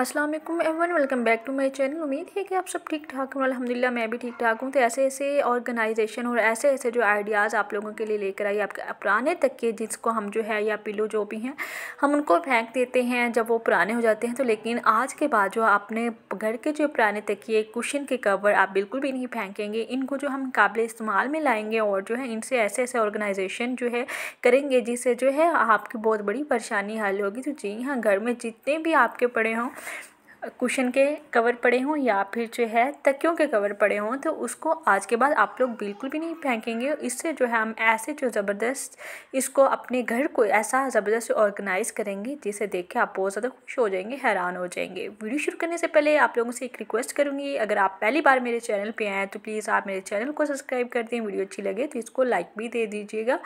Aslam everyone welcome back to my channel उम्मीद है कि आप सब ठीक ठाक हूँ अलहमदिल्ला मैं भी ठीक ठाक हूँ तो ऐसे ऐसे ऑर्गेनाइजेशन और ऐसे ऐसे जो आइडियाज़ आप लोगों के लिए लेकर आई आपके पुराने के जिसको हम जो है या पिलो जो भी हैं हम उनको फेंक देते हैं जब वो पुराने हो जाते हैं तो लेकिन आज के बाद जो अपने घर के जो पुराने तकिए कुशन के कवर आप बिल्कुल भी नहीं फेंकेंगे इनको जो हम काबिल इस्तेमाल में लाएँगे और जो है इनसे ऐसे ऐसे ऑर्गेनाइजेशन जो है करेंगे जिससे जो है आपकी बहुत बड़ी परेशानी हल होगी तो जी हाँ घर में जितने भी आपके पड़े हों कुशन के कवर पड़े हों या फिर जो है तकियों के कवर पड़े हों तो उसको आज के बाद आप लोग बिल्कुल भी नहीं फेंकेंगे इससे जो है हम ऐसे जो ज़बरदस्त इसको अपने घर को ऐसा ज़बरदस्त ऑर्गेनाइज़ करेंगे जिसे देख के आप बहुत ज़्यादा खुश हो जाएंगे हैरान हो जाएंगे वीडियो शुरू करने से पहले आप लोगों से एक रिक्वेस्ट करूँगी अगर आप पहली बार मेरे चैनल पर आएँ तो प्लीज़ आप मेरे चैनल को सब्सक्राइब कर दें वीडियो अच्छी लगे तो इसको लाइक भी दे दीजिएगा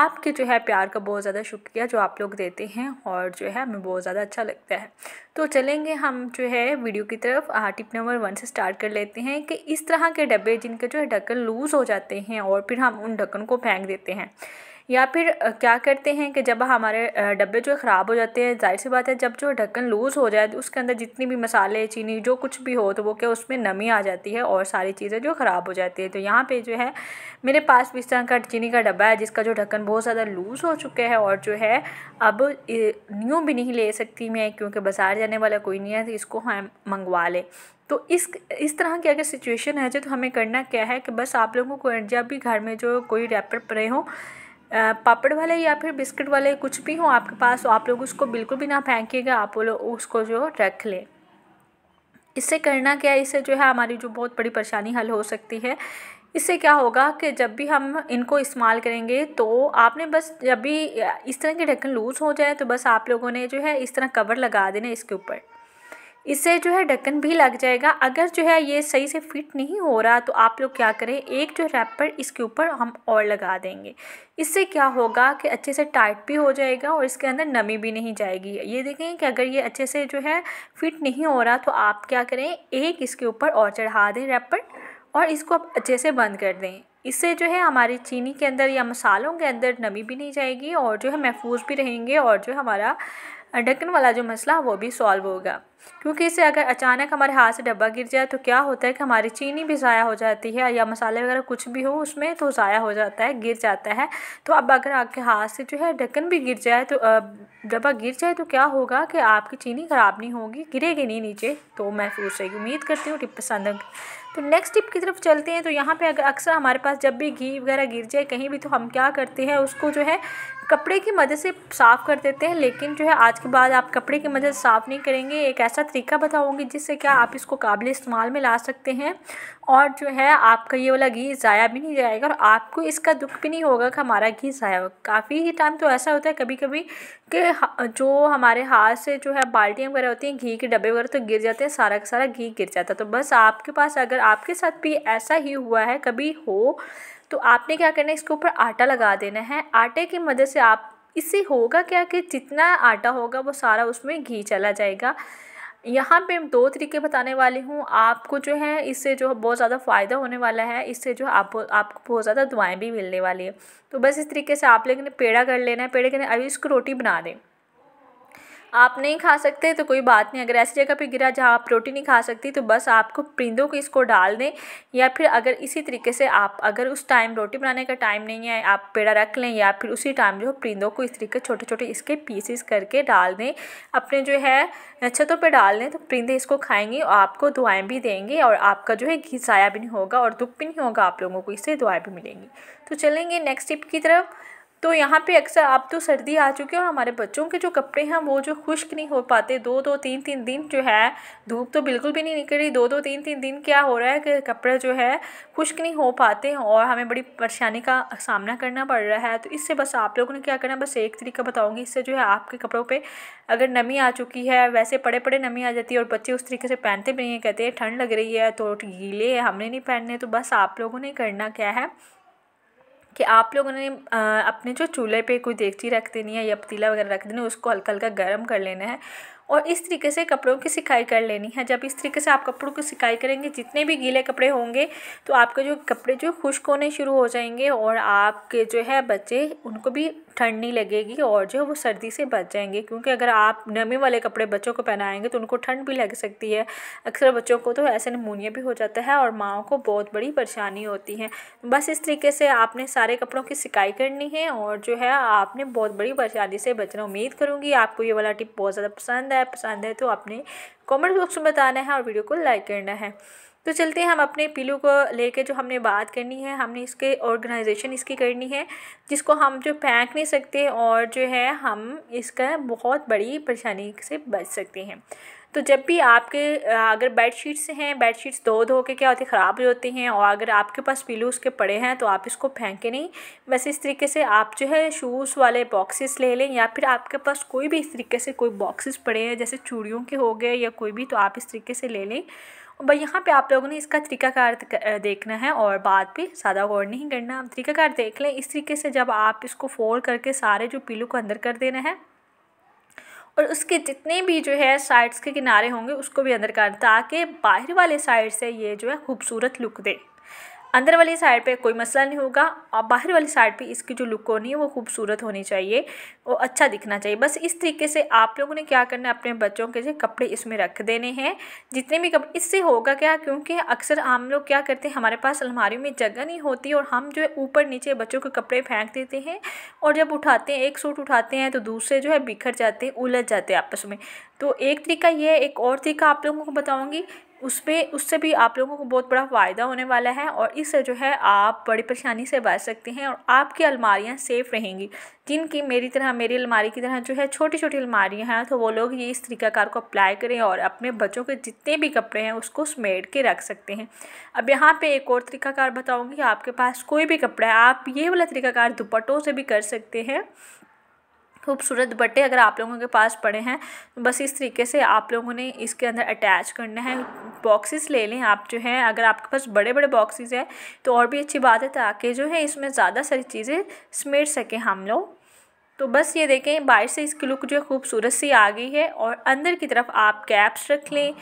आपके जो है प्यार का बहुत ज़्यादा शुक्रिया जो आप लोग देते हैं और जो है हमें बहुत ज़्यादा अच्छा लगता है तो चलेंगे हम जो है वीडियो की तरफ टिप नंबर वन से स्टार्ट कर लेते हैं कि इस तरह के डब्बे जिनके जो है ढक्कन लूज़ हो जाते हैं और फिर हम उन ढक्कन को फेंक देते हैं या फिर क्या करते हैं कि जब हमारे डब्बे जो ख़राब हो जाते हैं जाहिर सी बात है जब जो ढक्कन लूज़ हो जाए तो उसके अंदर जितनी भी मसाले चीनी जो कुछ भी हो तो वो क्या उसमें नमी आ जाती है और सारी चीज़ें जो ख़राब हो जाती है तो यहाँ पर जो है मेरे पास भी इस तरह का चीनी का डब्बा है जिसका जो ढक्कन बहुत ज़्यादा लूज़ हो चुका है और जो है अब न्यू भी नहीं ले सकती मैं क्योंकि बाज़ार जाने वाला कोई नहीं है तो इसको हम मंगवा लें तो इस इस तरह की अगर सिचुएशन है जो तो हमें करना क्या है कि बस आप लोगों को जब भी घर में जो कोई रैपर पड़े हों पापड़ वाले या फिर बिस्किट वाले कुछ भी हो आपके पास तो आप लोग उसको बिल्कुल भी ना फेंकिएगा आप लोग उसको जो रख लें इससे करना क्या इससे जो है हमारी जो बहुत बड़ी परेशानी हल हो सकती है इससे क्या होगा कि जब भी हम इनको इस्तेमाल करेंगे तो आपने बस जब भी इस तरह के ढक्कन लूज़ हो जाए तो बस आप लोगों ने जो है इस तरह कवर लगा देना इसके ऊपर इससे जो है ढक्कन भी लग जाएगा अगर जो है ये सही से फिट नहीं हो रहा तो आप लोग क्या करें एक जो रैपर इसके ऊपर हम और लगा देंगे इससे क्या होगा कि अच्छे से टाइट भी हो जाएगा और इसके अंदर नमी भी नहीं जाएगी ये देखें कि अगर ये अच्छे से जो है फिट नहीं हो रहा तो आप क्या करें एक इसके ऊपर और चढ़ा दें रैपर और इसको आप अच्छे से बंद कर दें इससे जो है हमारी चीनी के अंदर या मसालों के अंदर नमी भी नहीं जाएगी और जो है महफूज भी रहेंगे और जो हमारा ढक्कन वाला जो मसला वो भी सॉल्व होगा क्योंकि इसे अगर अचानक हमारे हाथ से डब्बा गिर जाए तो क्या होता है कि हमारी चीनी भी ज़ाया हो जाती है या मसाले वगैरह कुछ भी हो उसमें तो ज़ाया हो जाता है गिर जाता है तो अब अगर आपके हाथ से जो है ढक्कन भी गिर जाए तो डब्बा गिर जाए तो क्या होगा कि आपकी चीनी ख़राब नहीं होगी गिरेगी नहीं नीचे तो महफूज रहेगी उम्मीद करती हूँ टिप पसंद तो नेक्स्ट टिप की तरफ चलते हैं तो यहाँ पे अगर अक्सर हमारे पास जब भी घी वगैरह गिर जाए कहीं भी तो हम क्या करते हैं उसको जो है कपड़े की मदद से साफ़ कर देते हैं लेकिन जो है आज के बाद आप कपड़े की मदद साफ़ नहीं करेंगे एक ऐसा तरीका बताऊँगी जिससे क्या आप इसको काबिल इस्तेमाल में ला सकते हैं और जो है आपका ये वाला घी ज़ाया भी नहीं जाएगा और आपको इसका दुख भी नहीं होगा कि हमारा घी ज़ाया होगा काफ़ी ही टाइम तो ऐसा होता है कभी कभी कि जो हमारे हाथ से जो है बाल्टियाँ वगैरह होती हैं घी के डब्बे वगैरह तो गिर जाते हैं सारा का सारा घी गिर जाता है तो बस आपके पास अगर आपके साथ भी ऐसा ही हुआ है कभी हो तो आपने क्या करना है इसके ऊपर आटा लगा देना है आटे की मदद से आप इससे होगा क्या कि जितना आटा होगा वो सारा उसमें घी चला जाएगा यहाँ पे मैं दो तरीके बताने वाली हूँ आपको जो है इससे जो बहुत ज़्यादा फ़ायदा होने वाला है इससे जो आप आपको बहुत ज़्यादा दुआएँ भी मिलने वाली है तो बस इस तरीके से आप लेकिन पेड़ा कर लेना है पेड़े के अभी इसको रोटी बना दें आप नहीं खा सकते तो कोई बात नहीं अगर ऐसी जगह पे गिरा जहाँ आप रोटी नहीं खा सकती तो बस आपको परिंदों को इसको डाल दें या फिर अगर इसी तरीके से आप अगर उस टाइम रोटी बनाने का टाइम नहीं है आप पेड़ा रख लें या फिर उसी टाइम जो है परिंदों को इस तरीके छोटे छोटे इसके पीसेस करके डाल दें अपने जो है छतों पर डाल दें तो परिंदे इसको खाएँगे और आपको दुआएँ भी देंगे और आपका जो है घिसाया भी नहीं होगा और दुख भी नहीं होगा आप लोगों को इससे दुआएँ भी मिलेंगी तो चलेंगे नेक्स्ट टिप की तरफ तो यहाँ पे अक्सर अब तो सर्दी आ चुकी है और हमारे बच्चों के जो कपड़े हैं वो जो खुश्क नहीं हो पाते दो दो तीन तीन दिन जो है धूप तो बिल्कुल भी नहीं निकल रही दो दो तीन तीन दिन क्या हो रहा है कि कपड़े जो है खुश्क नहीं हो पाते हैं और हमें बड़ी परेशानी का सामना करना पड़ रहा है तो इससे बस आप लोगों ने क्या करना बस एक तरीका बताऊँगी इससे जो है आपके कपड़ों पर अगर नमी आ चुकी है वैसे पड़े पड़े नमी आ जाती है और बच्चे उस तरीके से पहनते भी नहीं कहते ठंड लग रही है तो गीले हमने नहीं पहनने तो बस आप लोगों ने करना क्या है कि आप लोगों ने अपने जो चूल्हे पे कोई देगची रख देनी है या पतीला वगैरह रख देना उसको हल्का हल्का गर्म कर लेना है और इस तरीके से कपड़ों की सिकाई कर लेनी है जब इस तरीके से आप कपड़ों की सिकाई करेंगे जितने भी गीले कपड़े होंगे तो आपके जो कपड़े जो खुश्क होने शुरू हो जाएंगे और आपके जो है बच्चे उनको भी ठंड नहीं लगेगी और जो है वो सर्दी से बच जाएंगे क्योंकि अगर आप नमी वाले कपड़े बच्चों को पहनाएंगे तो उनको ठंड भी लग सकती है अक्सर बच्चों को तो ऐसे नमूनिया भी हो जाता है और माओ को बहुत बड़ी परेशानी होती है बस इस तरीके से आपने सारे कपड़ों की सिकाई करनी है और जो है आपने बहुत बड़ी परेशानी से बचना उम्मीद करूँगी आपको ये वाला टिप बहुत ज़्यादा पसंद है पसंद है तो आपने कॉमेंट बॉक्स में बताना है और वीडियो को लाइक करना है तो चलते हैं हम अपने पीलू को लेके जो हमने बात करनी है हमने इसके ऑर्गेनाइजेशन इसकी करनी है जिसको हम जो फेंक नहीं सकते और जो है हम इसका बहुत बड़ी परेशानी से बच सकते हैं तो जब भी आपके अगर बेड शीट्स हैं बेड शीट्स धो धो के क्या होती है ख़राब हो जाती हैं और अगर आपके पास पीलू उसके पड़े हैं तो आप इसको फेंके नहीं वैसे इस तरीके से आप जो है शूज़ वाले बॉक्सेस ले लें या फिर आपके पास कोई भी इस तरीके से कोई बॉक्सेस पड़े हैं जैसे चूड़ियों के हो गए या कोई भी तो आप इस तरीके से ले लें भाई यहाँ पे आप लोगों ने इसका तरीकाकार देखना है और बाद भी सादा गौर नहीं करना तरीकाकार देख लें इस तरीके से जब आप इसको फोल्ड करके सारे जो पीलू को अंदर कर देना है और उसके जितने भी जो है साइड्स के किनारे होंगे उसको भी अंदर कर ताकि बाहर वाले साइड से ये जो है खूबसूरत लुक दे अंदर वाली साइड पे कोई मसला नहीं होगा और बाहर वाली साइड पे इसकी जो लुक होनी है वो खूबसूरत होनी चाहिए और अच्छा दिखना चाहिए बस इस तरीके से आप लोगों ने क्या करना है अपने बच्चों के लिए कपड़े इसमें रख देने हैं जितने भी कपड़े इससे होगा क्या क्योंकि अक्सर हम लोग क्या करते हैं हमारे पास अलमारी में जगह नहीं होती और हम जो है ऊपर नीचे बच्चों के कपड़े फेंक देते हैं और जब उठाते हैं एक सूट उठाते हैं तो दूसरे जो है बिखर जाते हैं उलझ जाते हैं आपस में तो एक तरीका ये है एक और तरीका आप लोगों को बताऊँगी पर उससे भी आप लोगों को बहुत बड़ा फ़ायदा होने वाला है और इससे जो है आप बड़ी परेशानी से बच सकते हैं और आपकी अलमारियाँ सेफ़ रहेंगी जिनकी मेरी तरह मेरी अलमारी की तरह जो है छोटी छोटी अलमारियाँ हैं तो वो लोग ये इस तरीकाकार को अप्लाई करें और अपने बच्चों के जितने भी कपड़े हैं उसको समेट के रख सकते हैं अब यहाँ पे एक और तरीकाकार बताऊँगी आपके पास कोई भी कपड़ा है आप ये वाला तरीकाकार दुपट्टों से भी कर सकते हैं खूबसूरत बट्टे अगर आप लोगों के पास पड़े हैं बस इस तरीके से आप लोगों ने इसके अंदर अटैच करना है बॉक्सेस ले लें आप जो है अगर आपके पास बड़े बड़े बॉक्सेस हैं तो और भी अच्छी बात है ताकि जो है इसमें ज़्यादा सारी चीज़ें समेट सकें हम लोग तो बस ये देखें बाहर से इसकी लुक जो है खूबसूरत सी आ गई है और अंदर की तरफ आप कैप्स रख लें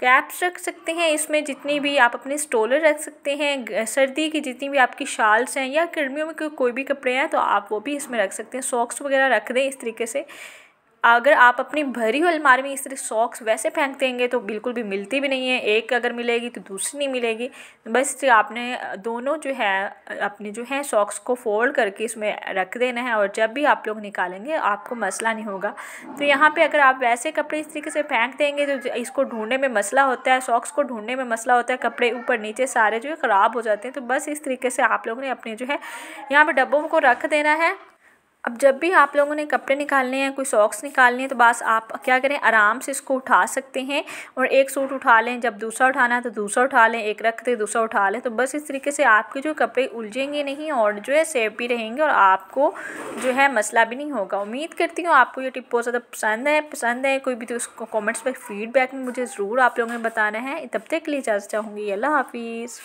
कैप्स रख सकते हैं इसमें जितनी भी आप अपने स्टोलर रख सकते हैं सर्दी की जितनी भी आपकी शाल्स हैं या गर्मियों में कोई भी कपड़े हैं तो आप वो भी इसमें रख सकते हैं सॉक्स वगैरह रख दें इस तरीके से अगर आप अपनी भरी हुई अलमारी में इस तरह सॉक्स वैसे फेंक देंगे तो बिल्कुल भी मिलती भी नहीं है एक अगर मिलेगी तो दूसरी नहीं मिलेगी बस आपने दोनों जो है अपने जो है सॉक्स को फोल्ड करके इसमें रख देना है और जब भी आप लोग निकालेंगे आपको मसला नहीं होगा तो यहाँ पर अगर आप वैसे कपड़े इस तरीके से फेंक देंगे तो इसको ढूंढने में मसला होता है सॉक्स को ढूंढने में मसला होता है कपड़े ऊपर नीचे सारे जो है ख़राब हो जाते हैं तो बस इस तरीके से आप लोगों ने अपने जो है यहाँ पर डब्बों को रख देना है अब जब भी आप लोगों ने कपड़े निकालने हैं कोई सॉक्स निकालने हैं तो बस आप क्या करें आराम से इसको उठा सकते हैं और एक सूट उठा लें जब दूसरा उठाना है तो दूसरा उठा लें एक रख दे दूसरा उठा लें तो बस इस तरीके से आपके जो कपड़े उलझेंगे नहीं और जो है सेफ भी रहेंगे और आपको जो है मसला भी नहीं होगा उम्मीद करती हूँ आपको ये टिप बहुत ज़्यादा पसंद है पसंद है कोई भी तो उसको कॉमेंट्स में फीडबैक में मुझे ज़रूर आप लोगों ने बताना है तब तक के लिए इजाज़त चाहूँगी अल्लाह हाफिज़